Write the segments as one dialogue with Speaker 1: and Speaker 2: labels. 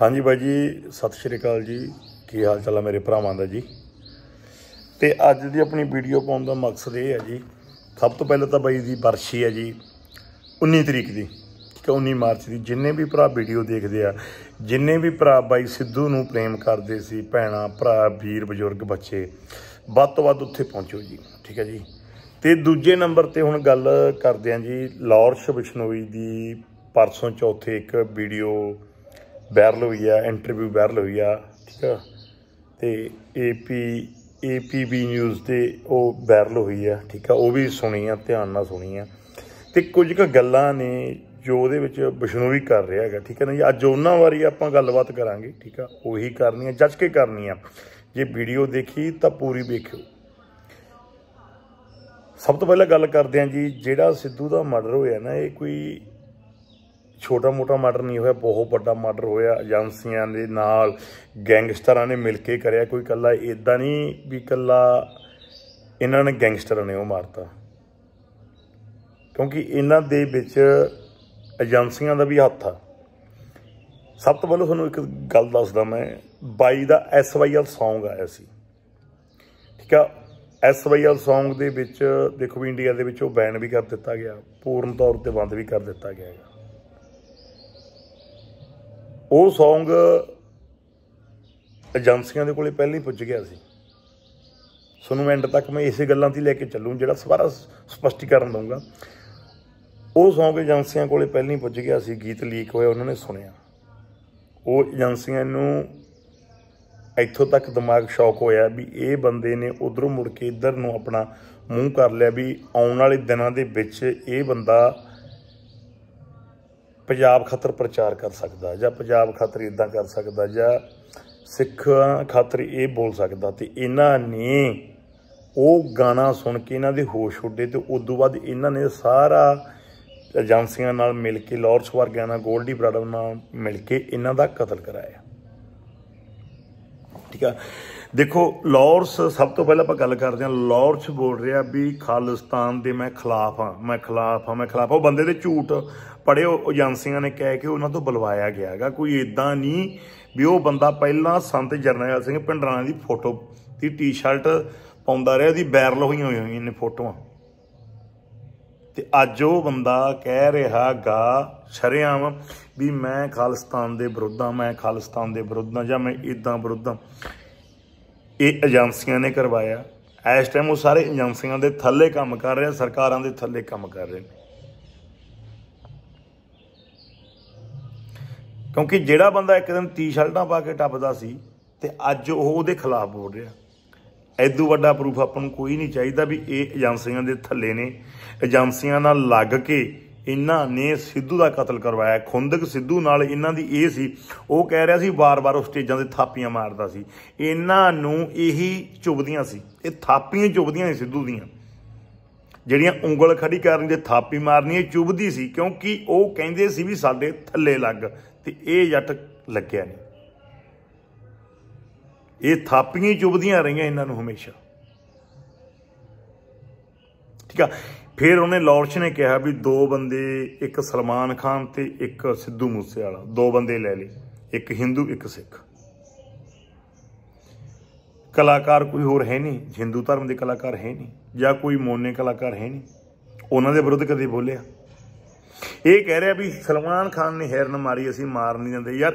Speaker 1: ਹਾਂਜੀ ਬਾਈ ਜੀ ਸਤਿ ਸ਼੍ਰੀ ਅਕਾਲ ਜੀ ਕੀ ਹਾਲ ਚਾਲ ਹੈ ਮੇਰੇ ਭਰਾਵਾਂ ਦਾ ਜੀ ਤੇ ਅੱਜ ਦੀ ਆਪਣੀ ਵੀਡੀਓ ਪਾਉਣ ਦਾ ਮਕਸਦ ਇਹ ਹੈ ਜੀ ਸਭ ਤੋਂ ਪਹਿਲਾਂ ਤਾਂ ਬਾਈ ਦੀ ਬਰਸ਼ੀ ਹੈ ਜੀ 19 ਤਰੀਕ ਦੀ ਕਿ 19 ਮਾਰਚ ਦੀ ਜਿੰਨੇ ਵੀ ਭਰਾ ਵੀਡੀਓ ਦੇਖਦੇ ਆ ਜਿੰਨੇ ਵੀ ਭਰਾ ਬਾਈ ਸਿੱਧੂ ਨੂੰ ਪ੍ਰੇਮ ਕਰਦੇ ਸੀ ਭੈਣਾ ਭਰਾ ਵੀਰ ਬਜ਼ੁਰਗ ਬੱਚੇ ਵੱਧ ਤੋਂ ਵੱਧ ਉੱਥੇ ਪਹੁੰਚੋ ਜੀ ਠੀਕ ਹੈ ਜੀ ਤੇ ਦੂਜੇ ਨੰਬਰ ਤੇ ਹੁਣ ਗੱਲ ਕਰਦੇ ਆ ਜੀ ਲੌਰਸ਼ ਬਿਸ਼ਨੋਈ ਦੀ ਪਰਸੋਂ ਚੌਥੇ ਇੱਕ ਵੀਡੀਓ ਵਾਇਰਲ ਹੋਈ ਆ ਇੰਟਰਵਿਊ ਵਾਇਰਲ ਹੋਈ ਆ ਠੀਕ ਆ ਤੇ ਏਪੀ ਏਪੀਬੀ ਨਿਊਜ਼ ਤੇ ਉਹ ਵਾਇਰਲ ਹੋਈ ਆ ਠੀਕ ਆ ਉਹ ਵੀ ਸੁਣੀ ਆ ਧਿਆਨ ਨਾਲ ਸੁਣੀ ਆ ਤੇ ਕੁਝ ਕੁ ਗੱਲਾਂ ਨੇ ਜੋ ਉਹਦੇ ਵਿੱਚ ਵੀ ਕਰ ਰਿਹਾ ਹੈਗਾ ਠੀਕ ਹੈ ਨਾ ਜੀ ਅੱਜ ਉਹਨਾਂ ਵਾਰੀ ਆਪਾਂ ਗੱਲਬਾਤ ਕਰਾਂਗੇ ਠੀਕ ਆ ਉਹੀ ਕਰਨੀ ਆ ਜੱਜ ਕੇ ਕਰਨੀ ਆ ਜੇ ਵੀਡੀਓ ਦੇਖੀ ਤਾਂ ਪੂਰੀ ਵੇਖਿਓ ਸਭ ਤੋਂ ਪਹਿਲਾਂ ਗੱਲ ਕਰਦੇ ਆਂ ਜੀ ਜਿਹੜਾ ਸਿੱਧੂ ਦਾ ਮਰਡਰ ਹੋਇਆ ਨਾ ਇਹ ਕੋਈ ਛੋਟਾ-ਮੋਟਾ ਮਰਡਰ ਨਹੀਂ ਹੋਇਆ ਬਹੁਤ ਵੱਡਾ ਮਰਡਰ ਹੋਇਆ ਏਜੰਸੀਆਂ ਦੇ ਨਾਲ ਗੈਂਗਸਟਰਾਂ ਨੇ ਮਿਲ ਕੇ ਕਰਿਆ ਕੋਈ ਕੱਲਾ ਇਦਾਂ ਨਹੀਂ ਵੀ ਕੱਲਾ ਇਹਨਾਂ ਨੇ ਗੈਂਗਸਟਰਾਂ ਨੇ ਉਹ ਮਾਰਤਾ ਕਿਉਂਕਿ ਇਹਨਾਂ ਦੇ ਵਿੱਚ ਏਜੰਸੀਆਂ ਦਾ ਵੀ ਹੱਥ ਆ ਸਭ ਤੋਂ ਪਹਿਲਾਂ ਤੁਹਾਨੂੰ ਇੱਕ ਗੱਲ ਦੱਸਦਾ ਮੈਂ ਬਾਈ ਦਾ ਐਸਵਾਈਐਲ Song ਆਇਆ ਸੀ ਠੀਕ ਆ ਐਸਵਾਈਐਲ Song ਦੇ ਵਿੱਚ ਦੇਖੋ ਵੀ ਇੰਡੀਆ ਦੇ ਵਿੱਚ ਉਹ ਬੈਨ ਵੀ ਕਰ ਦਿੱਤਾ ਗਿਆ ਪੂਰਨ ਤੌਰ ਤੇ ਬੰਦ ਵੀ ਕਰ ਦਿੱਤਾ ਗਿਆ ਹੈ ਉਹ Song ਏਜੰਸੀਆਂ ਦੇ ਕੋਲੇ ਪਹਿਲਾਂ ਹੀ ਪੁੱਜ ਗਿਆ ਸੀ ਤੁਹਾਨੂੰ ਐਂਡ ਤੱਕ ਮੈਂ ਇਸੇ ਗੱਲਾਂ 'ਤੇ ਲੈ ਕੇ ਚੱਲੂ ਜਿਹੜਾ ਸਾਰਾ ਸਪਸ਼ਟੀਕਰਨ ਦਊਂਗਾ ਉਹ Song ਏਜੰਸੀਆਂ ਕੋਲੇ ਪਹਿਲਾਂ ਹੀ ਪੁੱਜ ਗਿਆ ਸੀ ਗੀਤ ਲੀਕ ਹੋਇਆ ਉਹਨਾਂ ਨੇ ਸੁਣਿਆ ਉਹ ਏਜੰਸੀਆਂ ਨੂੰ ਇੱਥੋਂ ਤੱਕ ਦਿਮਾਗ ਸ਼ੌਕ ਹੋਇਆ ਵੀ ਇਹ ਬੰਦੇ ਨੇ ਉਧਰੋਂ ਮੁੜ ਕੇ ਇੱਧਰ ਨੂੰ ਆਪਣਾ ਮੂੰਹ ਕਰ ਲਿਆ ਵੀ ਆਉਣ ਵਾਲੇ ਦਿਨਾਂ ਦੇ ਵਿੱਚ ਇਹ ਬੰਦਾ ਪੰਜਾਬ ਖਾਤਰ ਪ੍ਰਚਾਰ ਕਰ ਸਕਦਾ ਜਾਂ ਪੰਜਾਬ ਖਾਤਰ ਇਦਾਂ ਕਰ ਸਕਦਾ ਜਾਂ ਸਿੱਖਾਂ ਖਾਤਰ ਇਹ ਬੋਲ ਸਕਦਾ ਤੇ ਇਹਨਾਂ ਨੇ ਉਹ ਗਾਣਾ ਸੁਣ ਕੇ ਇਹਨਾਂ ਦੇ ਹੋਸ਼ ਉੱਡੇ ਤੇ ਉਸ ਤੋਂ ਬਾਅਦ ਇਹਨਾਂ ਨੇ ਸਾਰਾ ਏਜੰਸੀਆਂ ਨਾਲ ਮਿਲ ਕੇ ਲਾਰਸ ਵਰਗਿਆਂ ਨਾਲ ਗੋਲਡੀ ਬ੍ਰਾਡਮ ਨਾਲ ਮਿਲ ਕੇ ਇਹਨਾਂ ਦਾ ਕਤਲ ਕਰਾਇਆ ਠੀਕ ਆ ਦੇਖੋ ਲਾਰਸ ਸਭ ਤੋਂ ਪਹਿਲਾਂ ਆਪਾਂ ਗੱਲ ਕਰਦੇ ਹਾਂ ਲਾਰਸ ਬੋਲ ਰਿਹਾ ਵੀ ਖਾਲਿਸਤਾਨ ਦੇ ਮੈਂ ਖਿਲਾਫ ਹਾਂ ਮੈਂ ਖਿਲਾਫ ਹਾਂ ਮੈਂ ਖਿਲਾਫ ਉਹ ਬੰਦੇ ਦੇ ਝੂਠ ਪੜਿਓ ਏਜੰਸੀਆਂ ਨੇ ਕਹਿ ਕੇ ਉਹਨਾਂ ਤੋਂ ਬੁਲਵਾਇਆ ਗਿਆ ਹੈਗਾ ਕੋਈ ਇਦਾਂ ਨਹੀਂ ਵੀ ਉਹ ਬੰਦਾ ਪਹਿਲਾਂ ਸੰਤ ਜਰਨੈਲ ਸਿੰਘ ਪਿੰਡਰਾਣਾ ਦੀ ਫੋਟੋ ਦੀ ਟੀ-ਸ਼ਰਟ ਪਾਉਂਦਾ ਰਿਹਾ ਉਹਦੀ ਬੈਰਲ ਹੋਈਆਂ ਹੋਈਆਂ ਨੇ ਫੋਟੋਆਂ ਤੇ ਅੱਜ ਉਹ ਬੰਦਾ ਕਹਿ ਰਿਹਾ ਗਾ ਸ਼ਰਿਆਮ ਵੀ ਮੈਂ ਖਾਲਿਸਤਾਨ ਦੇ ਵਿਰੁੱਧਾਂ ਮੈਂ ਖਾਲਿਸਤਾਨ ਦੇ ਵਿਰੁੱਧਾਂ ਜਾਂ ਮੈਂ ਇਦਾਂ ਵਿਰੁੱਧਾਂ ਇਹ ਏਜੰਸੀਆਂ ਨੇ ਕਰਵਾਇਆ ਇਸ ਟਾਈਮ ਉਹ ਸਾਰੇ ਏਜੰਸੀਆਂ ਦੇ ਥੱਲੇ ਕੰਮ ਕਰ ਰਹੇ ਸਰਕਾਰਾਂ ਦੇ ਥੱਲੇ ਕੰਮ ਕਰ ਰਹੇ ਨੇ ਕਿਉਂਕਿ ਜਿਹੜਾ ਬੰਦਾ ਇੱਕ ਦਿਨ ਟੀ-ਸ਼ਰਟਾਂ ਪਾ ਕੇ ਟੱਪਦਾ ਸੀ ਤੇ ਅੱਜ ਉਹ ਉਹਦੇ ਖਿਲਾਫ ਬੋਲ ਰਿਹਾ ਐਦੂ ਵੱਡਾ ਪ੍ਰੂਫ ਆਪਾਂ ਨੂੰ ਕੋਈ ਨਹੀਂ ਚਾਹੀਦਾ ਵੀ ਇਹ ਏਜੰਸੀਆਂ ਦੇ ਥੱਲੇ ਨੇ ਏਜੰਸੀਆਂ ਨਾਲ ਲੱਗ ਕੇ ਇਹਨਾਂ ਨੇ ਸਿੱਧੂ ਦਾ ਕਤਲ ਕਰਵਾਇਆ ਖੁੰਦਕ ਸਿੱਧੂ ਨਾਲ ਇਹਨਾਂ ਦੀ ਇਹ ਸੀ ਉਹ ਕਹਿ ਰਿਹਾ ਸੀ ਵਾਰ-ਵਾਰ ਉਹ ਸਟੇਜਾਂ ਤੇ ਥਾਪੀਆਂ ਮਾਰਦਾ ਸੀ ਇਹਨਾਂ ਨੂੰ ਇਹੀ ਚੁਬਦੀਆਂ ਸੀ ਇਹ ਥਾਪੀਆਂ ਚੁਬਦੀਆਂ ਸੀ ਸਿੱਧੂ ਦੀਆਂ ਜਿਹੜੀਆਂ ਉਂਗਲ ਖੜੀ ਕਰਨ ਦੇ ਥਾਪੀ ਮਾਰਨੀ ਇਹ ਚੁਬਦੀ ਸੀ ਕਿਉਂਕਿ ਉਹ ਕਹਿੰਦੇ ਸੀ ਵੀ ਸਾਡੇ ਥੱਲੇ ਲੱਗ ਤੇ ਇਹ ਜੱਟ ਲੱਗਿਆ ਨਹੀਂ ਇਹ ਥਾਪੀਆਂ ਚੁਬਦੀਆਂ ਰਹੀਆਂ ਇਹਨਾਂ ਨੂੰ ਹਮੇਸ਼ਾ ਠੀਕ ਆ ਫਿਰ ਉਹਨੇ ਲਾਰਡਸ ਨੇ ਕਿਹਾ ਵੀ ਦੋ ਬੰਦੇ ਇੱਕ ਸਲਮਾਨ ਖਾਨ ਤੇ ਇੱਕ ਸਿੱਧੂ ਮੂਸੇ ਵਾਲਾ ਦੋ ਬੰਦੇ ਲੈ ਲਏ ਇੱਕ ਹਿੰਦੂ ਇੱਕ ਸਿੱਖ ਕਲਾਕਾਰ ਕੋਈ ਹੋਰ ਹੈ ਨਹੀਂ ਹਿੰਦੂ ਧਰਮ ਦੇ ਕਲਾਕਾਰ ਹੈ ਨਹੀਂ ਜਾਂ ਕੋਈ ਮੋਨੇ ਕਲਾਕਾਰ ਹੈ ਨਹੀਂ ਉਹਨਾਂ ਦੇ ਵਿਰੁੱਧ ਕਦੇ ਬੋਲਿਆ ਇਹ ਕਹਿ ਰਿਹਾ ਵੀ ਸਲਮਾਨ ਖਾਨ ਨੇ ਹਿਰਨ ਮਾਰੀ ਅਸੀਂ ਮਾਰ ਨਹੀਂ ਦਿੰਦੇ ਯਾਰ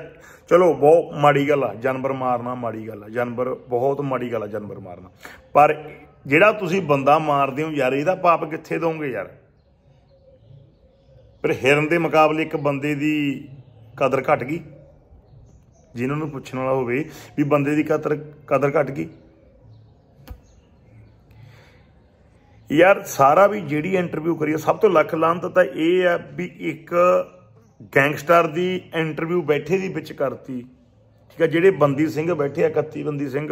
Speaker 1: ਚਲੋ ਬਹੁਤ ਮਾੜੀ ਗੱਲ ਆ ਜਾਨਵਰ ਮਾਰਨਾ ਮਾੜੀ ਗੱਲ ਆ ਜਾਨਵਰ ਬਹੁਤ ਮਾੜੀ ਗੱਲ ਆ ਜਾਨਵਰ ਮਾਰਨਾ ਪਰ ਜਿਹੜਾ ਤੁਸੀਂ ਬੰਦਾ ਮਾਰਦੇ ਹੋ ਯਾਰ ਇਹਦਾ ਪਾਪ ਕਿੱਥੇ ਦੋਗੇ ਯਾਰ ਪਰ ਹਿਰਨ ਦੇ ਮੁਕਾਬਲੇ ਇੱਕ ਬੰਦੇ ਦੀ ਕਦਰ ਘਟ ਗਈ ਜਿਨ੍ਹਾਂ ਨੂੰ ਪੁੱਛਣ ਵਾਲਾ ਹੋਵੇ ਵੀ ਬੰਦੇ ਦੀ ਕਦਰ ਕਦਰ ਘਟ ਗਈ ਯਾਰ ਸਾਰਾ ਵੀ ਜਿਹੜੀ ਇੰਟਰਵਿਊ ਕਰੀ ਸਭ ਤੋਂ ਲੱਖ ਲਾਂਤ ਤਾਂ ਇਹ ਆ ਵੀ ਇੱਕ ਗੈਂਗਸਟਰ ਦੀ ਇੰਟਰਵਿਊ ਬੈਠੇ ਦੀ ਵਿੱਚ ਕਰਤੀ ਠੀਕ ਆ ਜਿਹੜੇ ਬੰਦੀ ਸਿੰਘ ਬੈਠੇ ਆ 31 ਬੰਦੀ ਸਿੰਘ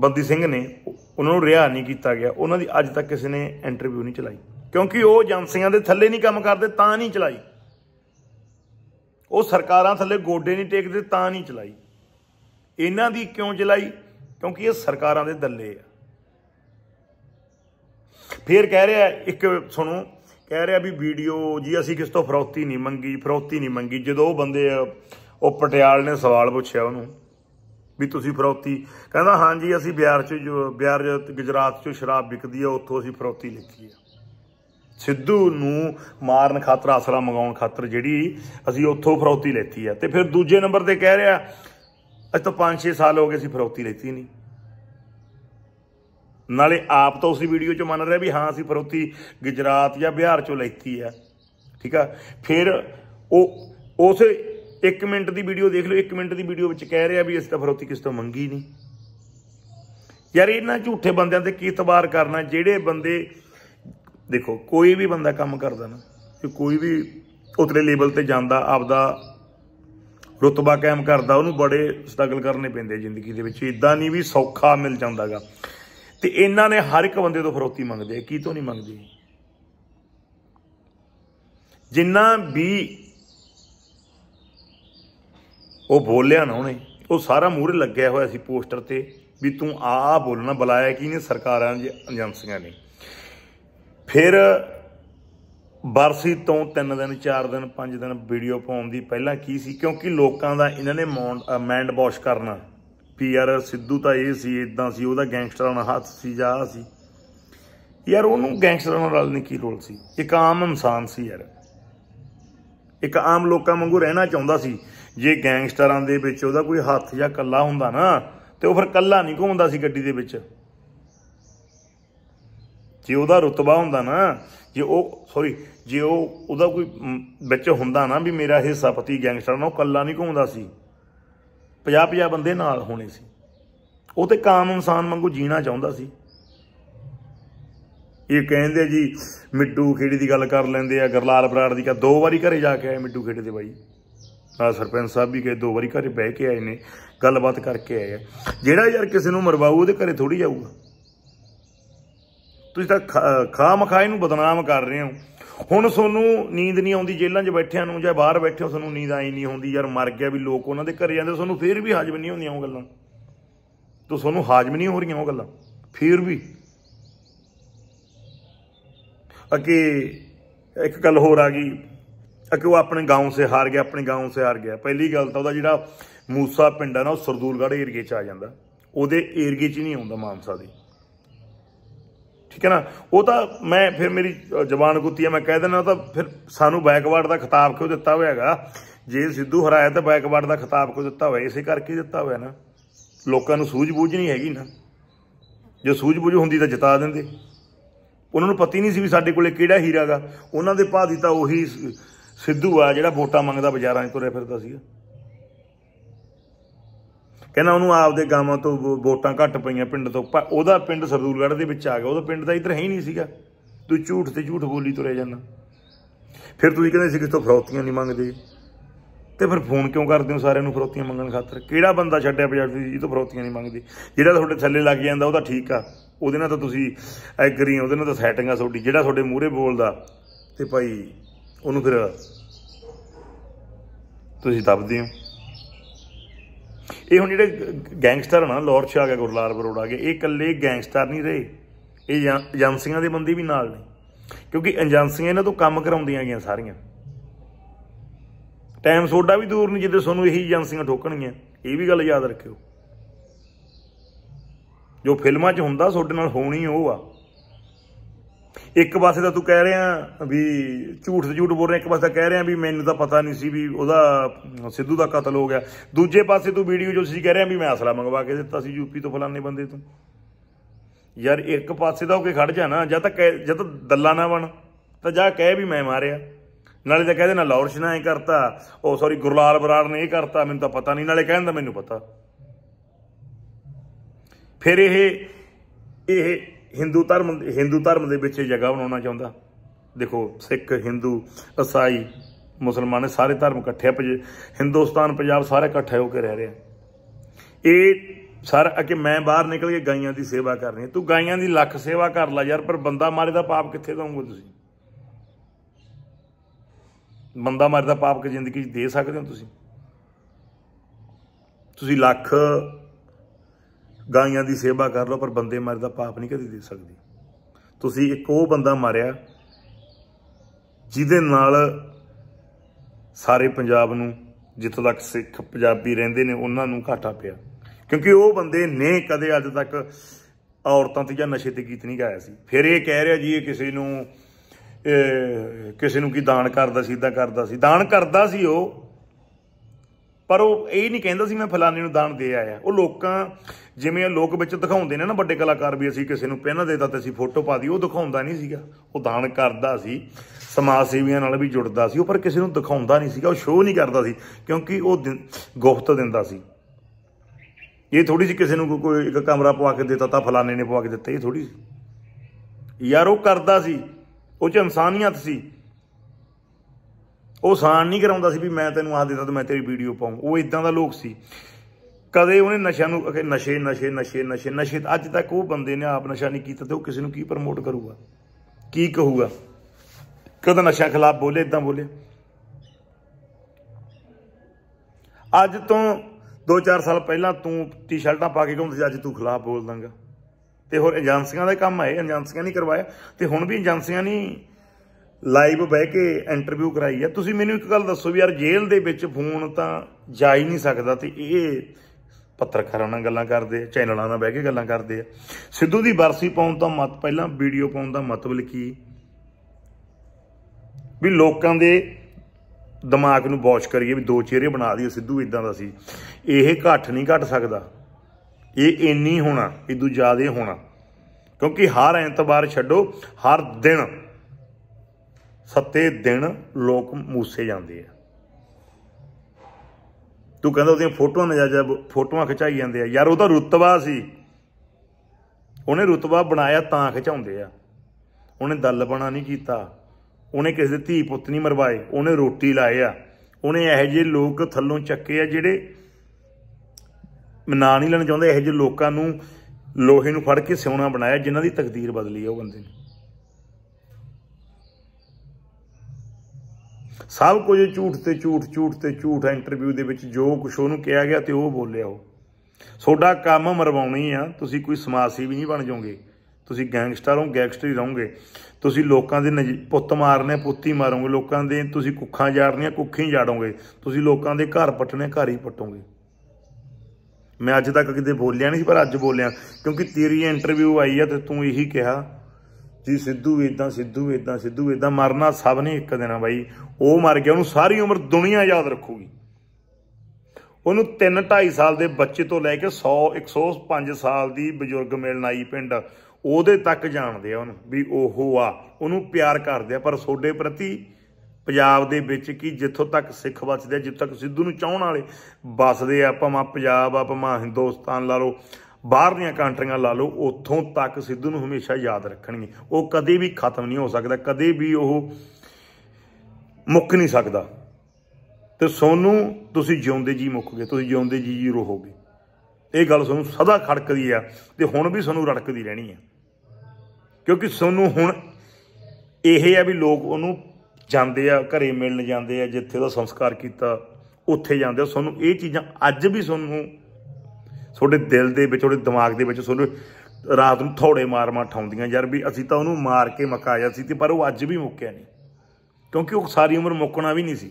Speaker 1: ਬੰਦੀ ਸਿੰਘ ਨੇ ਉਹਨਾਂ ਨੂੰ ਰਿਹਾ ਨਹੀਂ ਕੀਤਾ ਗਿਆ ਉਹਨਾਂ ਦੀ ਅੱਜ ਤੱਕ ਕਿਸੇ ਨੇ ਇੰਟਰਵਿਊ ਨਹੀਂ ਚਲਾਈ ਕਿਉਂਕਿ ਉਹ ਏਜੰਸੀਆਂ ਦੇ ਥੱਲੇ ਨਹੀਂ ਕੰਮ ਕਰਦੇ ਤਾਂ ਨਹੀਂ ਚਲਾਈ ਉਹ ਸਰਕਾਰਾਂ ਥੱਲੇ ਗੋਡੇ ਨਹੀਂ ਟੇਕਦੇ ਤਾਂ ਨਹੀਂ ਚਲਾਈ ਇਹਨਾਂ ਦੀ ਕਿਉਂ ਚਲਾਈ ਕਿਉਂਕਿ ਇਹ ਸਰਕਾਰਾਂ ਦੇ ਦੱਲੇ ਆ ਫੇਰ ਕਹਿ ਰਿਹਾ ਇੱਕ ਸੁਣੋ ਕਹਿ ਰਿਹਾ ਵੀ ਵੀਡੀਓ ਜੀ ਅਸੀਂ ਕਿਸ ਤੋਂ ਫਰੌਤੀ ਨਹੀਂ ਮੰਗੀ ਫਰੌਤੀ ਨਹੀਂ ਮੰਗੀ ਜਦੋਂ ਉਹ ਬੰਦੇ ਉਹ ਪਟਿਆਲ ਨੇ ਸਵਾਲ ਪੁੱਛਿਆ ਉਹਨੂੰ ਵੀ ਤੁਸੀਂ ਫਰੌਤੀ ਕਹਿੰਦਾ ਹਾਂ ਜੀ ਅਸੀਂ ਬਿਆਰ ਚ ਬਿਆਰ ਗੁਜਰਾਤ ਚ ਸ਼ਰਾਬ ਵਿਕਦੀ ਆ ਉੱਥੋਂ ਅਸੀਂ ਫਰੌਤੀ ਲਿੱਤੀ ਆ ਸਿੱਧੂ ਨੂੰ ਮਾਰਨ ਖਾਤਰ ਆਸਰਾ ਮੰਗਾਉਣ ਖਾਤਰ ਜਿਹੜੀ ਅਸੀਂ ਉੱਥੋਂ ਫਰੌਤੀ ਲੈਤੀ ਆ ਤੇ ਫਿਰ ਦੂਜੇ ਨੰਬਰ ਤੇ ਕਹਿ ਰਿਹਾ ਅੱਜ ਤੋਂ 5-6 ਸਾਲ ਹੋ ਗਏ ਅਸੀਂ ਫਰੌਤੀ ਲੈਤੀ ਨਹੀਂ ਨਾਲੇ ਆਪ ਤਾਂ ਉਸੇ ਵੀਡੀਓ 'ਚ ਮੰਨ ਰਿਹਾ ਵੀ ਹਾਂ ਅਸੀਂ ਫਰੋਤੀ ਗੁਜਰਾਤ ਜਾਂ ਬਿਹਾਰ 'ਚੋਂ ਲੈਤੀ ਆ ਠੀਕ ਆ ਫਿਰ ਉਹ ਉਸ 1 ਮਿੰਟ ਦੀ ਵੀਡੀਓ ਦੇਖ ਲਓ 1 ਮਿੰਟ ਦੀ ਵੀਡੀਓ ਵਿੱਚ ਕਹਿ ਰਿਹਾ ਵੀ ਅਸੀਂ ਤਾਂ ਫਰੋਤੀ ਕਿਸ ਤੋਂ ਮੰਗੀ ਨਹੀਂ ਯਾਰ ਇਹਨਾਂ ਝੂਠੇ ਬੰਦਿਆਂ ਤੇ ਕੀ ਇਤਬਾਰ ਕਰਨਾ ਜਿਹੜੇ ਬੰਦੇ ਦੇਖੋ ਕੋਈ ਵੀ ਬੰਦਾ ਕੰਮ ਕਰਦਾ ਨਾ ਕਿ ਕੋਈ ਵੀ ਉਤਲੇ ਲੈਵਲ ਤੇ ਜਾਂਦਾ ਆਪਦਾ ਰਤਬਾ ਕਾਇਮ ਕਰਦਾ ਉਹਨੂੰ ਬੜੇ ਸਟਰਗਲ ਕਰਨੇ ਪੈਂਦੇ ਜ਼ਿੰਦਗੀ ਦੇ ਵਿੱਚ ਇਦਾਂ ਨਹੀਂ ਵੀ ਸੌਖਾ ਮਿਲ ਜਾਂਦਾਗਾ ਤੇ ਇਹਨਾਂ ਨੇ ਹਰ ਇੱਕ ਬੰਦੇ ਤੋਂ ਫਰੋਤੀ ਮੰਗਦੇ ਕੀ ਤੋਂ ਨਹੀਂ ਮੰਗਦੇ ਜਿੰਨਾ ਵੀ ਉਹ ਬੋਲਿਆ ਨਾ ਉਹਨੇ ਉਹ ਸਾਰਾ ਮੂਹਰੇ ਲੱਗਿਆ ਹੋਇਆ ਸੀ ਪੋਸਟਰ ਤੇ ਵੀ ਤੂੰ ਆ ਬੋਲਣਾ ਬੁਲਾਇਆ ਕੀ ਨੇ ਸਰਕਾਰਾਂ ਏਜੰਸੀਆਂ ਨੇ ਫਿਰ ਬਰਸੀ ਤੋਂ 3 ਦਿਨ 4 ਦਿਨ 5 ਦਿਨ ਵੀਡੀਓ ਪਾਉਣ ਦੀ ਪਹਿਲਾਂ ਕੀ ਸੀ ਕਿਉਂਕਿ ਲੋਕਾਂ ਦਾ ਇਹਨਾਂ ਨੇ ਮਾਈਂਡ ਵਾਸ਼ ਕਰਨਾ ਵੀ ਯਾਰ ਸਿੱਧੂ ਤਾਂ ਇਹ ਸੀ ਇਦਾਂ ਸੀ ਉਹਦਾ ਗੈਂਗਸਟਰਾਂ ਨਾਲ ਹੱਥ ਸੀ ਜਾ ਸੀ ਯਾਰ ਉਹਨੂੰ ਗੈਂਗਸਟਰਾਂ ਨਾਲ ਰਲਣ ਕੀ ਰੋਲ ਸੀ ਇੱਕ ਆਮ ਇਨਸਾਨ ਸੀ ਯਾਰ ਇੱਕ ਆਮ ਲੋਕਾਂ ਵਾਂਗੂ ਰਹਿਣਾ ਚਾਹੁੰਦਾ ਸੀ ਜੇ ਗੈਂਗਸਟਰਾਂ ਦੇ ਵਿੱਚ ਉਹਦਾ ਕੋਈ ਹੱਥ ਜਾਂ ਕੱਲਾ ਹੁੰਦਾ ਨਾ ਤੇ ਉਹ ਫਿਰ ਕੱਲਾ ਨਹੀਂ ਘੁੰਮਦਾ ਸੀ ਗੱਡੀ ਦੇ ਵਿੱਚ ਜੇ ਉਹਦਾ ਰਤਬਾ ਹੁੰਦਾ ਨਾ ਜੇ ਉਹ ਸੌਰੀ ਜੇ ਉਹ ਉਹਦਾ ਕੋਈ ਵਿੱਚ ਹੁੰਦਾ ਨਾ ਵੀ ਮੇਰਾ ਹਿੱਸਾ ਪਤੀ ਗੈਂਗਸਟਰ ਨਾ ਉਹ ਕੱਲਾ ਨਹੀਂ ਘੁੰਮਦਾ ਸੀ 50-50 ਬੰਦੇ ਨਾਲ ਹੋਣੇ ਸੀ ਉਹ ਤੇ ਕਾਮ ਇਨਸਾਨ ਵਾਂਗੂ ਜੀਣਾ ਚਾਹੁੰਦਾ ਸੀ ਇਹ ਕਹਿੰਦੇ ਜੀ ਮਿੱਡੂ ਖੇੜੀ ਦੀ ਗੱਲ ਕਰ ਲੈਂਦੇ ਆ ਗਰਲਾਲ ਬਰਾੜ ਦੀ ਕਾ ਦੋ ਵਾਰੀ ਘਰੇ ਜਾ ਕੇ ਆਏ ਮਿੱਡੂ ਖੇੜੇ ਦੇ ਬਾਈ ਆ ਸਰਪੰਚ ਸਾਹਿਬ ਵੀ ਕਹੇ ਦੋ ਵਾਰੀ ਘਰੇ ਬਹਿ ਕੇ ਆਏ ਨੇ ਗੱਲਬਾਤ ਕਰਕੇ ਆਏ ਆ ਜਿਹੜਾ ਯਾਰ ਕਿਸੇ ਨੂੰ ਮਰਵਾਉ ਉਹਦੇ ਘਰੇ ਥੋੜੀ ਜਾਊਗਾ ਤੁਸੀਂ ਤਾਂ ਖਾ ਮਖਾਈ ਨੂੰ ਬਦਨਾਮ ਕਰ ਰਹੇ ਹੋ ਹੁਣ ਤੁਹਾਨੂੰ ਨੀਂਦ ਨਹੀਂ ਆਉਂਦੀ ਜੇਲ੍ਹਾਂ 'ਚ ਬੈਠਿਆਂ ਨੂੰ ਜਾਂ ਬਾਹਰ ਬੈਠੇ ਹੋ ਤੁਹਾਨੂੰ ਨੀਂਦ ਆਈ ਨਹੀਂ ਹੁੰਦੀ ਯਾਰ ਮਰ ਗਿਆ ਵੀ ਲੋਕ ਉਹਨਾਂ ਦੇ ਘਰੇ ਜਾਂਦੇ ਤੁਹਾਨੂੰ ਫੇਰ ਵੀ ਹਾਜ਼ਮ ਨਹੀਂ ਹੁੰਦੀਆਂ ਉਹ ਗੱਲਾਂ ਤੋ ਤੁਹਾਨੂੰ ਹਾਜ਼ਮ ਨਹੀਂ ਹੋ ਰਹੀਆਂ ਉਹ ਗੱਲਾਂ ਫੇਰ ਵੀ ਅਕੇ ਇੱਕ ਗੱਲ ਹੋਰ ਆ ਗਈ ਅਕੇ ਉਹ ਆਪਣੇ گاؤں ਸੇ ਹਾਰ ਗਿਆ ਆਪਣੇ گاؤں ਸੇ ਹਾਰ ਗਿਆ ਪਹਿਲੀ ਗੱਲ ਤਾਂ ਉਹਦਾ ਜਿਹੜਾ ਮੂਸਾ ਪਿੰਡ ਆ ਨਾ ਉਹ ਸਰਦੂਲਗੜ੍ਹ ਏਰੀਏ 'ਚ ਆ ਜਾਂਦਾ ਉਹਦੇ ਏਰੀਏ 'ਚ ਨਹੀਂ ਆਉਂਦਾ ਮਾਨਸਾ ਦੇ ਠੀਕ ਹੈ ਨਾ ਉਹ ਤਾਂ ਮੈਂ ਫਿਰ ਮੇਰੀ ਜ਼ਬਾਨ ਗੁੱਤੀ ਆ ਮੈਂ ਕਹਿ ਦਿੰਦਾ ਉਹ ਤਾਂ ਫਿਰ ਸਾਨੂੰ ਬੈਕਵਰਡ ਦਾ ਖਿਤਾਬ ਕਿਉਂ ਦਿੱਤਾ ਹੋਇਆ ਹੈਗਾ ਜੇ ਸਿੱਧੂ ਹਰਾਇਆ ਤਾਂ ਬੈਕਵਰਡ ਦਾ ਖਿਤਾਬ ਕਿਉਂ ਦਿੱਤਾ ਹੋਇਆ ਇਸੇ ਕਰਕੇ ਦਿੱਤਾ ਹੋਇਆ ਨਾ ਲੋਕਾਂ ਨੂੰ ਸੂਝ-ਬੂਝ ਨਹੀਂ ਹੈਗੀ ਨਾ ਜੇ ਸੂਝ-ਬੂਝ ਹੁੰਦੀ ਤਾਂ ਜਿਤਾ ਦਿੰਦੇ ਉਹਨਾਂ ਨੂੰ ਪਤਾ ਨਹੀਂ ਸੀ ਵੀ ਸਾਡੇ ਕੋਲੇ ਕਿਹੜਾ ਹੀਰਾਗਾ ਉਹਨਾਂ ਦੇ ਭਾਦੀ ਤਾਂ ਉਹੀ ਸਿੱਧੂ ਆ ਜਿਹੜਾ ਵੋਟਾਂ ਮੰਗਦਾ ਬਾਜ਼ਾਰਾਂ 'ਚ ਤੁਰਿਆ ਫਿਰਦਾ ਸੀਗਾ ਕਹਿੰਦਾ ਉਹਨੂੰ ਆਪਦੇ ਗਾਵਾਂ ਤੋਂ ਵੋਟਾਂ ਘੱਟ ਪਈਆਂ ਪਿੰਡ ਤੋਂ ਪਰ ਉਹਦਾ ਪਿੰਡ ਸਰਦੂਲਗੜ੍ਹ ਦੇ ਵਿੱਚ ਆ ਗਿਆ ਉਹਦਾ ਪਿੰਡ ਤਾਂ ਇੱਧਰ ਹੈ ਹੀ ਨਹੀਂ ਸੀਗਾ ਤੂੰ ਝੂਠ ਤੇ ਝੂਠ ਬੋਲੀ ਤੁਰੇ ਜਾਂਦਾ ਫਿਰ ਤੁਸੀਂ ਕਹਿੰਦੇ ਸੀ ਕਿ ਤੋਂ ਫਰੋਤੀਆਂ ਨਹੀਂ ਮੰਗਦੇ ਤੇ ਫਿਰ ਫੋਨ ਕਿਉਂ ਕਰਦੇ ਹੋ ਸਾਰਿਆਂ ਨੂੰ ਫਰੋਤੀਆਂ ਮੰਗਣ ਖਾਤਰ ਕਿਹੜਾ ਬੰਦਾ ਛੱਡਿਆ ਪੰਜਾਬ ਜੀ ਤੋਂ ਫਰੋਤੀਆਂ ਨਹੀਂ ਮੰਗਦੇ ਜਿਹੜਾ ਤੁਹਾਡੇ ਥੱਲੇ ਲੱਗ ਜਾਂਦਾ ਉਹ ਤਾਂ ਠੀਕ ਆ ਉਹਦੇ ਨਾਲ ਤਾਂ ਤੁਸੀਂ ਐਗਰੀ ਉਹਦੇ ਨਾਲ ਤਾਂ ਸੈਟਿੰਗ ਆ ਤੁਹਾਡੀ ਜਿਹੜਾ ਤੁਹਾਡੇ ਮੂਹਰੇ ਬੋਲਦਾ ਤੇ ਭਾਈ ਉਹਨੂੰ ਫਿਰ ਤੁਸੀਂ ਦੱਬਦੇ ਹੋ ਇਹ ਹੁਣ ਜਿਹੜੇ ਗੈਂਗਸਟਰ ਹਨ ਲੋਰ ਛਾ ਗਿਆ ਗੁਰਲਾਲ ਬਰੋੜਾ ਗਿਆ ਇਹ ਇਕੱਲੇ ਗੈਂਗਸਟਰ ਨਹੀਂ ਰਹੇ ਇਹ ਏਜੰਸੀਆਂ ਦੇ ਬੰਦੀ ਵੀ ਨਾਲ ਨੇ ਕਿਉਂਕਿ ਏਜੰਸੀਆਂ ਇਹਨਾਂ ਤੋਂ ਕੰਮ ਕਰਾਉਂਦੀਆਂ ਗਿਆ ਸਾਰੀਆਂ ਟਾਈਮ ਸੋਡਾ ਵੀ ਦੂਰ ਨਹੀਂ ਜਿੱਦੇ ਤੁਹਾਨੂੰ ਇਹੀ ਏਜੰਸੀਆਂ ਠੋਕਣਗੀਆਂ ਇਹ ਵੀ ਗੱਲ ਯਾਦ ਰੱਖਿਓ ਜੋ ਫਿਲਮਾਂ 'ਚ ਹੁੰਦਾ ਸੋਡੇ ਨਾਲ ਹੋਣੀ ਉਹ ਆ ਇੱਕ ਪਾਸੇ ਤਾਂ ਤੂੰ ਕਹਿ ਰਿਹਾ ਵੀ ਝੂਠ ਤੇ ਝੂਠ ਬੋਲ ਰਿਹਾ ਇੱਕ ਪਾਸੇ ਤਾਂ ਕਹਿ ਰਿਹਾ ਵੀ ਮੈਨੂੰ ਤਾਂ ਪਤਾ ਨਹੀਂ ਸੀ ਵੀ ਉਹਦਾ ਸਿੱਧੂ ਦਾ ਕਤਲ ਹੋ ਗਿਆ ਦੂਜੇ ਪਾਸੇ ਤੂੰ ਵੀਡੀਓ ਜੋ ਤੁਸੀਂ ਕਹਿ ਰਿਹਾ ਵੀ ਮੈਂ ਅਸਲਾ ਮੰਗਵਾ ਕੇ ਦਿੱਤਾ ਸੀ ਯੂਪੀ ਤੋਂ ਫਲਾਣੇ ਬੰਦੇ ਤੋਂ ਯਾਰ ਇੱਕ ਪਾਸੇ ਦਾ ਹੋ ਕੇ ਖੜ ਜਾ ਨਾ ਜਾਂ ਤਾਂ ਜਾਂ ਤਾਂ ਦੱਲਾ ਨਾ ਬਣ ਤਾਂ ਜਾ ਕਹਿ ਵੀ ਮੈਂ ਮਾਰਿਆ ਨਾਲੇ ਤਾਂ ਕਹਦੇ ਨਾ ਲੌਰਸ਼ ਨਾ ਇਹ ਕਰਤਾ ਉਹ ਸੌਰੀ ਗੁਰਲਾਲ ਬਰਾੜ ਨੇ ਇਹ ਕਰਤਾ ਮੈਨੂੰ ਤਾਂ ਪਤਾ ਨਹੀਂ ਨਾਲੇ ਕਹਿੰਦਾ ਮੈਨੂੰ ਪਤਾ ਫਿਰ ਇਹ ਇਹ ਹਿੰਦੂ ਧਰਮ ਹਿੰਦੂ ਧਰਮ ਦੇ ਵਿੱਚ ਜਗ੍ਹਾ ਬਣਾਉਣਾ ਚਾਹੁੰਦਾ ਦੇਖੋ ਸਿੱਖ ਹਿੰਦੂ ਈਸਾਈ ਮੁਸਲਮਾਨ ਸਾਰੇ ਧਰਮ ਇਕੱਠੇ ਹਿੰਦੁਸਤਾਨ ਪੰਜਾਬ ਸਾਰੇ ਇਕੱਠੇ ਹੋ ਕੇ ਰਹਿ ਰਹੇ ਆ ਇਹ ਸਰ ਅਕੇ ਮੈਂ ਬਾਹਰ ਨਿਕਲ ਕੇ ਗਾਈਆਂ ਦੀ ਸੇਵਾ ਕਰਨੀ ਤੂੰ ਗਾਈਆਂ ਦੀ ਲੱਖ ਸੇਵਾ ਕਰ ਲੈ ਯਾਰ ਪਰ ਬੰਦਾ ਮਾਰੇ ਦਾ ਪਾਪ ਕਿੱਥੇ ਦਊਂਗਾ ਤੁਸੀਂ ਬੰਦਾ ਮਾਰੇ ਦਾ ਪਾਪ ਕਿ ਜ਼ਿੰਦਗੀ 'ਚ ਦੇ ਸਕਦੇ ਹੋ ਤੁਸੀਂ ਤੁਸੀਂ ਲੱਖ ਗਾਈਆਂ ਦੀ ਸੇਵਾ ਕਰ ਲਓ ਪਰ ਬੰਦੇ ਮਾਰੇ ਦਾ ਪਾਪ ਨਹੀਂ ਕਦੀ ਦੇ ਸਕਦੀ ਤੁਸੀਂ ਇੱਕ ਉਹ ਬੰਦਾ ਮਾਰਿਆ ਜਿਹਦੇ ਨਾਲ ਸਾਰੇ ਪੰਜਾਬ ਨੂੰ ਜਿੱਥੋਂ ਤੱਕ ਸਿੱਖ ਪੰਜਾਬੀ ਰਹਿੰਦੇ ਨੇ ਉਹਨਾਂ ਨੂੰ ਘਾਟਾ ਪਿਆ ਕਿਉਂਕਿ ਉਹ ਬੰਦੇ ਨੇ ਕਦੇ ਅੱਜ ਤੱਕ ਔਰਤਾਂ ਤੇ ਜਾਂ ਨਸ਼ੇ ਤੇ ਗੀਤ ਨਹੀਂ ਗਾਇਆ ਸੀ ਫਿਰ ਇਹ ਕਹਿ ਰਿਹਾ ਜੀ ਇਹ ਕਿਸੇ ਨੂੰ ਕਿਸੇ ਨੂੰ ਕੀ ਦਾਨ ਕਰਦਾ ਸੀ ਇਦਾਂ ਕਰਦਾ ਸੀ ਦਾਨ ਕਰਦਾ ਸੀ ਉਹ ਪਰ ਉਹ ਇਹ ਨਹੀਂ ਕਹਿੰਦਾ ਸੀ ਮੈਂ ਫਲਾਣੇ ਨੂੰ ਦਾਨ ਦੇ ਆਇਆ ਉਹ ਲੋਕਾਂ ਜਿਵੇਂ ਲੋਕ ਵਿੱਚ ਦਿਖਾਉਂਦੇ ਨੇ ਨਾ ਵੱਡੇ ਕਲਾਕਾਰ ਵੀ ਅਸੀਂ ਕਿਸੇ ਨੂੰ ਪੈਨ ਦੇਤਾ ਤੇ ਅਸੀਂ ਫੋਟੋ ਪਾ ਦੀ ਉਹ ਦਿਖਾਉਂਦਾ ਨਹੀਂ ਸੀਗਾ ਉਹ ਦਾਨ ਕਰਦਾ ਸੀ ਸਮਾਜ ਸੇਵੀਆਂ ਨਾਲ ਵੀ ਜੁੜਦਾ ਸੀ ਉਹ ਪਰ ਕਿਸੇ ਨੂੰ ਦਿਖਾਉਂਦਾ ਨਹੀਂ ਸੀਗਾ ਉਹ ਸ਼ੋਅ ਨਹੀਂ ਕਰਦਾ ਸੀ ਕਿਉਂਕਿ ਉਹ ਗੁਫਤ ਦਿੰਦਾ ਸੀ ਇਹ ਥੋੜੀ ਜਿਹੀ ਕਿਸੇ ਨੂੰ ਕੋਈ ਇੱਕ ਕਮਰਾ ਪਵਾ ਕੇ ਦਿੱਤਾ ਤਾਂ ਫਲਾਣੇ ਨੇ ਪਵਾ ਕੇ ਦਿੱਤਾ ਇਹ ਥੋੜੀ ਯਾਰ ਉਹ ਕਰਦਾ ਸੀ ਉਹ ਚ ਇਨਸਾਨੀਅਤ ਸੀ ਉਹ ਸਾਨ ਨਹੀਂ ਕਰਾਉਂਦਾ ਸੀ ਵੀ ਮੈਂ ਤੈਨੂੰ ਆ ਦਿੱਤਾ ਤੇ ਮੈਂ ਤੇਰੀ ਵੀਡੀਓ ਪਾਉਂ ਉਹ ਇਦਾਂ ਦਾ ਲੋਕ ਸੀ ਕਦੇ ਉਹਨੇ ਨਸ਼ਿਆਂ ਨੂੰ ਅਗੇ ਨਸ਼ੇ ਨਸ਼ੇ ਨਸ਼ੇ ਨਸ਼ੇ ਨਸ਼ੇ ਅੱਜ ਤੱਕ ਉਹ ਬੰਦੇ ਨੇ ਆਪ ਨਸ਼ਾ ਨਹੀਂ ਕੀਤਾ ਤੇ ਉਹ ਕਿਸੇ ਨੂੰ ਕੀ ਪ੍ਰਮੋਟ ਕਰੂਗਾ ਕੀ ਕਹੂਗਾ ਕਦੇ ਨਸ਼ਾ ਖਿਲਾਫ ਬੋਲੇ ਇਦਾਂ ਬੋਲੇ ਅੱਜ ਤੋਂ 2-4 ਸਾਲ ਪਹਿਲਾਂ ਤੂੰ ਟੀ-ਸ਼ਰਟਾਂ ਪਾ ਕੇ ਘੁੰਮਦਾ ਸੀ ਅੱਜ ਤੂੰ ਖਿਲਾਫ ਬੋਲ ਦਾਂਗਾ ਤੇ ਹੋਰ ਏਜੰਸੀਆਂ ਦਾ ਕੰਮ ਹੈ ਏਜੰਸੀਆਂ ਨਹੀਂ ਕਰਵਾਇਆ ਤੇ ਹੁਣ ਵੀ ਏਜੰਸੀਆਂ ਨਹੀਂ ਲਾਈਵ ਬਹਿ ਕੇ ਇੰਟਰਵਿਊ ਕਰਾਈ ਆ ਤੁਸੀਂ ਮੈਨੂੰ ਇੱਕ ਗੱਲ ਦੱਸੋ ਵੀ ਯਾਰ ਜੇਲ੍ਹ ਦੇ ਵਿੱਚ ਫੋਨ ਤਾਂ ਜਾ ਹੀ ਨਹੀਂ ਸਕਦਾ ਤੇ ਇਹ ਪੱਤਰਕਾਰਾਂ ਨਾਲ ਗੱਲਾਂ ਕਰਦੇ ਆ ਚੈਨਲਾਂ ਨਾਲ ਬਹਿ ਕੇ ਗੱਲਾਂ ਕਰਦੇ ਆ ਸਿੱਧੂ ਦੀ ਵਰਸੀ ਪਾਉਣ ਤੋਂ ਮਤ ਪਹਿਲਾਂ ਵੀਡੀਓ ਪਾਉਣ ਦਾ ਮਤਲਬ ਕੀ ਵੀ ਲੋਕਾਂ ਦੇ ਦਿਮਾਗ ਨੂੰ ਵਾਸ਼ ਕਰੀਏ ਵੀ ਦੋ ਚਿਹਰੇ ਬਣਾ ਦਈਏ ਸਿੱਧੂ ਇਦਾਂ ਦਾ ਸੀ ਇਹ ਘੱਟ ਨਹੀਂ ਘਟ ਸਕਦਾ ਇਹ ਇੰਨੀ ਹੋਣਾ ਇਦੋਂ ਜ਼ਿਆਦਾ ਹੋਣਾ ਕਿਉਂਕਿ ਹਰ ਐਤਵਾਰ ਛੱਡੋ ਹਰ ਦਿਨ ਸੱਤੇ ਦਿਨ ਲੋਕ ਮੂਸੇ ਜਾਂਦੇ ਆ ਤੂੰ ਕਹਿੰਦਾ ਉਹਦੀਆਂ ਫੋਟੋਆਂ ਨਜਾਇਜ਼ ਫੋਟੋਆਂ ਖਿਚਾਈ ਜਾਂਦੇ ਆ ਯਾਰ ਉਹਦਾ ਰੁਤਬਾ ਸੀ ਉਹਨੇ ਰੁਤਬਾ ਬਣਾਇਆ ਤਾਂ ਖਿਚਾਉਂਦੇ ਆ ਉਹਨੇ ਦਲ ਬਣਾ ਨਹੀਂ ਕੀਤਾ ਉਹਨੇ ਕਿਸੇ ਦੇ ਧੀ ਪੁੱਤ ਨਹੀਂ ਮਰਵਾਏ ਉਹਨੇ ਰੋਟੀ ਲਾਏ ਆ ਉਹਨੇ ਇਹੋ ਜਿਹੇ ਲੋਕ ਥੱਲੋਂ ਚੱਕੇ ਆ ਜਿਹੜੇ ਮਨਾ ਨਹੀਂ ਲੈਣ ਚਾਹੁੰਦੇ ਇਹੋ ਜਿਹੇ ਲੋਕਾਂ ਨੂੰ ਲੋਹੇ ਨੂੰ ਫੜ ਕੇ ਸਿਉਣਾ ਬਣਾਇਆ ਜਿਨ੍ਹਾਂ ਦੀ ਤਕਦੀਰ ਬਦਲੀ ਆ ਉਹ ਬੰਦੇ ਨੇ ਸਭ ਕੁਝ ਝੂਠ ਤੇ ਝੂਠ ਝੂਠ ਤੇ ਝੂਠ ਇੰਟਰਵਿਊ ਦੇ ਵਿੱਚ ਜੋ ਕੁਝ ਉਹਨੂੰ ਕਿਹਾ ਗਿਆ ਤੇ ਉਹ ਬੋਲਿਆ ਉਹ ਤੁਹਾਡਾ ਕੰਮ ਮਰਵਾਉਣੀ ਆ ਤੁਸੀਂ ਕੋਈ ਸਮਾਸੀ ਵੀ ਨਹੀਂ ਬਣ ਜਾਓਗੇ ਤੁਸੀਂ ਗੈਂਗਸਟਰ ਹੋ ਗੈਂਗਸਟਰ ਹੀ ਰਹੋਗੇ ਤੁਸੀਂ ਲੋਕਾਂ ਦੇ ਪੁੱਤ ਮਾਰਨੇ ਪੁੱਤੀ ਮਾਰੋਗੇ ਲੋਕਾਂ ਦੇ ਤੁਸੀਂ ਕੁੱਖਾਂ ਜਾੜਨੀਆਂ ਕੁੱਖੀਂ ਜਾੜੋਗੇ ਤੁਸੀਂ ਲੋਕਾਂ ਦੇ ਘਰ ਪਟਣੇ ਘਰ ਹੀ ਪਟੋਗੇ ਮੈਂ ਅੱਜ ਤੱਕ ਕਿਤੇ ਬੋਲਿਆ ਨਹੀਂ ਪਰ ਅੱਜ ਬੋਲਿਆ ਕਿਉਂਕਿ ਤੇਰੀ ਇੰਟਰਵਿਊ ਆਈ ਆ ਤੇ ਤੂੰ ਇਹੀ ਕਿਹਾ ਜੀ ਸਿੱਧੂ ਵੀ ਇਦਾਂ ਸਿੱਧੂ ਵੀ ਇਦਾਂ ਸਿੱਧੂ ਵੀ ਇਦਾਂ ਮਰਨਾ ਸਭ ਨੇ ਇੱਕ ਦਿਨ ਬਾਈ ਉਹ ਮਰ ਗਿਆ ਉਹਨੂੰ ਸਾਰੀ ਉਮਰ ਦੁਨੀਆ ਯਾਦ ਰੱਖੂਗੀ ਉਹਨੂੰ 3 2.5 ਸਾਲ ਦੇ ਬੱਚੇ ਤੋਂ ਲੈ ਕੇ 100 105 ਸਾਲ ਦੀ ਬਜ਼ੁਰਗ ਮਿਲਣ ਆਈ ਪਿੰਡ ਉਹਦੇ ਤੱਕ ਜਾਣਦੇ ਆ ਉਹਨੂੰ ਵੀ ਉਹ ਆ ਉਹਨੂੰ ਪਿਆਰ ਕਰਦੇ ਆ ਪਰ ਸੋਡੇ ਪ੍ਰਤੀ ਪੰਜਾਬ ਦੇ ਵਿੱਚ ਕੀ ਜਿੱਥੋਂ ਤੱਕ ਸਿੱਖ ਬਚਦੇ ਆ ਜਿੱਥੋਂ ਤੱਕ ਸਿੱਧੂ ਨੂੰ ਚਾਹਣ ਵਾਲੇ ਬਸਦੇ ਆ ਭਾਵੇਂ ਪੰਜਾਬ ਆ ਭਾਵੇਂ ਹਿੰਦੁਸਤਾਨ ਲਾ ਲਓ ਬਾਹਰਲੀਆਂ ਕੰਟਰੀਆਂ ਲਾ ਲਓ ਉੱਥੋਂ ਤੱਕ ਸਿੱਧੂ ਨੂੰ ਹਮੇਸ਼ਾ ਯਾਦ ਰੱਖਣਗੇ ਉਹ ਕਦੇ ਵੀ ਖਤਮ ਨਹੀਂ ਹੋ ਸਕਦਾ ਕਦੇ ਵੀ ਉਹ ਮੁੱਕ ਨਹੀਂ ਸਕਦਾ ਤੇ ਸੋਨੂੰ ਤੁਸੀਂ ਜਿਉਂਦੇ ਜੀ ਮੁੱਕਗੇ ਤੁਸੀਂ ਜਿਉਂਦੇ ਜੀ ਜੀ ਰਹੋਗੇ ਇਹ ਗੱਲ ਸਾਨੂੰ ਸਦਾ ਖੜਕਦੀ ਆ ਤੇ ਹੁਣ ਵੀ ਸਾਨੂੰ ਰੜਕਦੀ ਰਹਿਣੀ ਆ ਕਿਉਂਕਿ ਸਾਨੂੰ ਹੁਣ ਇਹ ਆ ਵੀ ਲੋਕ ਉਹਨੂੰ ਜਾਂਦੇ ਆ ਘਰੇ ਮਿਲਣ ਜਾਂਦੇ ਆ ਜਿੱਥੇ ਦਾ ਸੰਸਕਾਰ ਕੀਤਾ ਉੱਥੇ ਜਾਂਦੇ ਆ ਸਾਨੂੰ ਇਹ ਚੀਜ਼ਾਂ ਅੱਜ ਵੀ ਸਾਨੂੰ ਤੁਹਾਡੇ ਦਿਲ ਦੇ ਵਿੱਚ ਤੁਹਾਡੇ ਦਿਮਾਗ ਦੇ ਵਿੱਚ ਤੁਹਾਨੂੰ ਰਾਤ ਨੂੰ ਥੋੜੇ ਮਾਰ-ਮਾਰ ਠਾਉਂਦੀਆਂ ਯਾਰ ਵੀ ਅਸੀਂ ਤਾਂ ਉਹਨੂੰ ਮਾਰ ਕੇ ਮਕਾਇਆ ਸੀ ਤੇ ਪਰ ਉਹ ਅੱਜ ਵੀ ਮੁੱਕਿਆ ਨਹੀਂ ਕਿਉਂਕਿ ਉਹ ਸਾਰੀ ਉਮਰ ਮੁੱਕਣਾ ਵੀ ਨਹੀਂ ਸੀ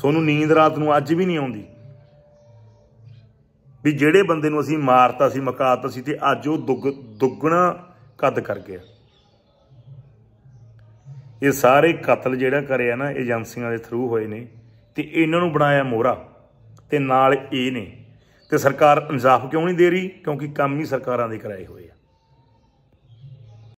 Speaker 1: ਤੁਹਾਨੂੰ ਨੀਂਦ ਰਾਤ ਨੂੰ ਅੱਜ ਵੀ ਨਹੀਂ ਆਉਂਦੀ ਵੀ ਜਿਹੜੇ ਬੰਦੇ ਨੂੰ ਅਸੀਂ ਮਾਰਤਾ ਸੀ ਮਕਾਤਾ ਸੀ ਤੇ ਅੱਜ ਉਹ ਦੁੱਗਣਾ ਕੱਦ ਕਰ ਗਿਆ ਇਹ ਸਾਰੇ ਕਤਲ ਜਿਹੜਾ ਕਰਿਆ ਨਾ ਏਜੰਸੀਆਂ ਦੇ ਥਰੂ ਹੋਏ ਨੇ ਤੇ ਇਹਨਾਂ ਨੂੰ ਬਣਾਇਆ ਮੋਹਰਾ ਤੇ ਨਾਲ ਇਹ ਨੇ ਤੇ ਸਰਕਾਰ ਇਨਸਾਫ ਕਿਉਂ ਨਹੀਂ ਦੇ ਰਹੀ ਕਿਉਂਕਿ ਕੰਮ ਹੀ ਸਰਕਾਰਾਂ ਦੇ ਕਰਾਏ ਹੋਏ ਆ